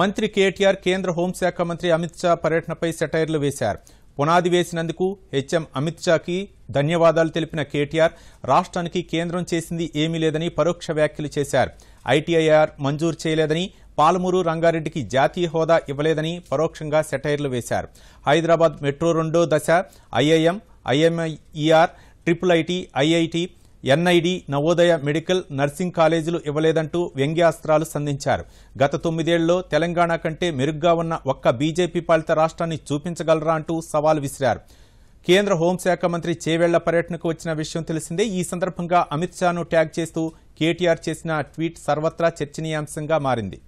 మంత్రి కేటీఆర్ కేంద్ర హోంశాఖ మంత్రి అమిత్ షా పర్యటనపై సెటైర్లు వేశారు పునాది వేసినందుకు హెచ్ఎం అమిత్ షాకి ధన్యవాదాలు తెలిపిన కేటీఆర్ రాష్ట్రానికి కేంద్రం చేసింది ఏమీ లేదని పరోక్ష వ్యాఖ్యలు చేశారు ఐటీఐఆర్ మంజూరు చేయలేదని పాలమూరు రంగారెడ్డికి జాతీయ హోదా ఇవ్వలేదని పరోక్షంగా సెటైర్లు వేశారు హైదరాబాద్ మెట్రో రెండో దశ IIM IMIER triple IT IIT NID Navodaya medical nursing కాలేజీలు ఇవ్వలేదంటూ వ్యంగ్యాస్త్రాలు సంధించారు గత తొమ్మిదేళ్లలో తెలంగాణ కంటే మెరుగ్గా ఉన్న ఒక్క బీజేపీ పాలిత రాష్ట్రాన్ని చూపించగలరా అంటూ సవాల్ విసిరారు కేంద్ర హోంశాఖ మంత్రి చేవేళ్ల పర్యటనకు వచ్చిన విషయం తెలిసిందే ఈ సందర్భంగా అమిత్ షాను ట్యాగ్ చేస్తూ కేటీఆర్ చేసిన ట్వీట్ సర్వత్రా చర్చనీయాంశంగా మారింది